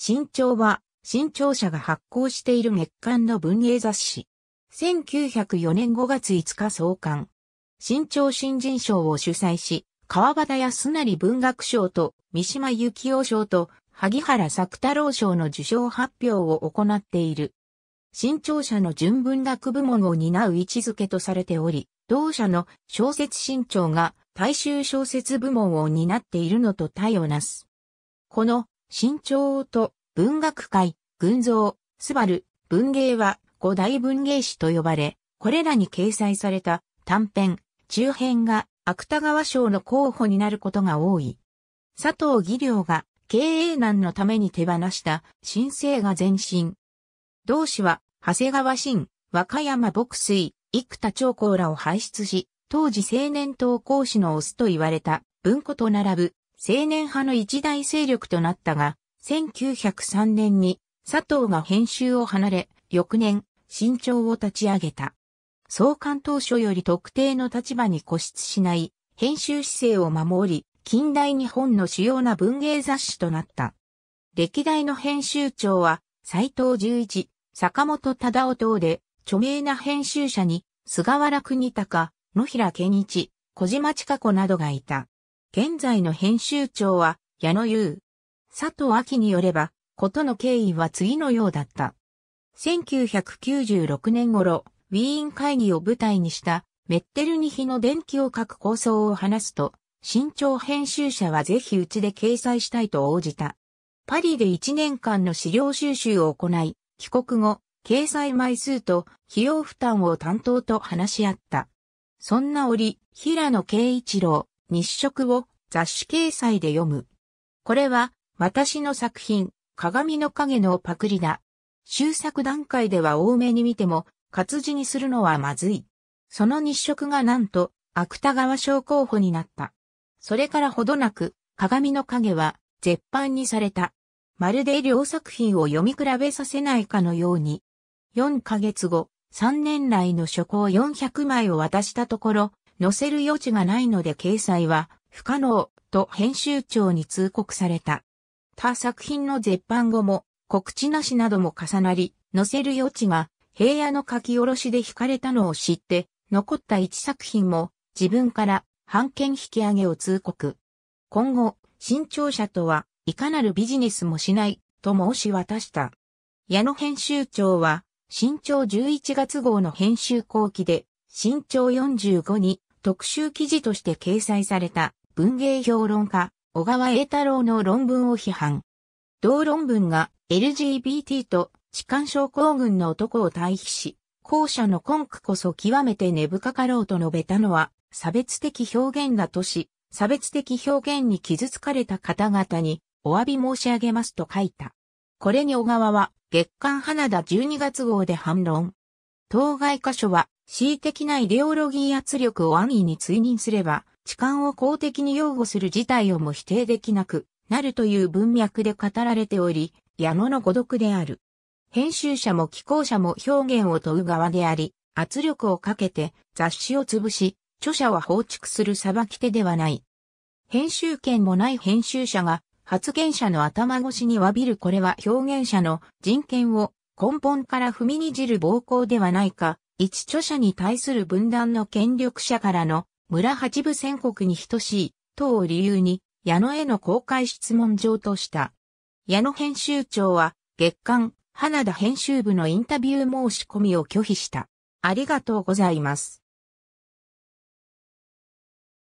新潮は、新潮社が発行している月間の文芸雑誌。1904年5月5日創刊。新潮新人賞を主催し、川端康成文学賞と三島幸雄賞と萩原作太郎賞の受賞発表を行っている。新潮社の純文学部門を担う位置づけとされており、同社の小説新潮が大衆小説部門を担っているのと対をなす。この新潮と文学界、群像、スバル、文芸は五大文芸誌と呼ばれ、これらに掲載された短編、中編が芥川賞の候補になることが多い。佐藤義良が経営難のために手放した新生が前進。同氏は長谷川新、和歌山牧水、生田長江らを輩出し、当時青年党講師のオスと言われた文庫と並ぶ青年派の一大勢力となったが、1903年に佐藤が編集を離れ、翌年、新潮を立ち上げた。創刊当初より特定の立場に固執しない、編集姿勢を守り、近代日本の主要な文芸雑誌となった。歴代の編集長は、斎藤十一、坂本忠夫等で、著名な編集者に、菅原国高、野平健一、小島千佳子などがいた。現在の編集長は矢野優。佐藤明によれば、ことの経緯は次のようだった。1996年頃、ウィーン会議を舞台にしたメッテルニヒの電気を書く構想を話すと、新潮編集者はぜひうちで掲載したいと応じた。パリで1年間の資料収集を行い、帰国後、掲載枚数と費用負担を担当と話し合った。そんな折、平野慶一郎、日食を雑誌掲載で読む。これは私の作品、鏡の影のパクリだ。終作段階では多めに見ても活字にするのはまずい。その日食がなんと芥川賞候補になった。それからほどなく鏡の影は絶版にされた。まるで両作品を読み比べさせないかのように。4ヶ月後、3年来の書稿400枚を渡したところ、載せる余地がないので掲載は不可能と編集長に通告された。他作品の絶版後も告知なしなども重なり、載せる余地が平野の書き下ろしで惹かれたのを知って、残った一作品も自分から版権引き上げを通告。今後、新潮社とはいかなるビジネスもしないと申し渡した。矢野編集長は、新潮11月号の編集後期で、新潮45に特集記事として掲載された文芸評論家、小川栄太郎の論文を批判。同論文が LGBT と痴漢症候群の男を対比し、後者の根拠こそ極めて根深かろうと述べたのは、差別的表現だとし、差別的表現に傷つかれた方々にお詫び申し上げますと書いた。これに小川は月刊花田12月号で反論。当該箇所は恣意的なイデオロギー圧力を安易に追認すれば、痴漢を公的に擁護する事態をも否定できなくなるという文脈で語られており、矢野の誤読である。編集者も寄稿者も表現を問う側であり、圧力をかけて雑誌を潰し、著者は放逐する裁き手ではない。編集権もない編集者が発言者の頭越しに詫びるこれは表現者の人権を根本から踏みにじる暴行ではないか一著者に対する分断の権力者からの村八部宣告に等しい、等を理由に、矢野への公開質問状とした。矢野編集長は、月刊、花田編集部のインタビュー申し込みを拒否した。ありがとうございます。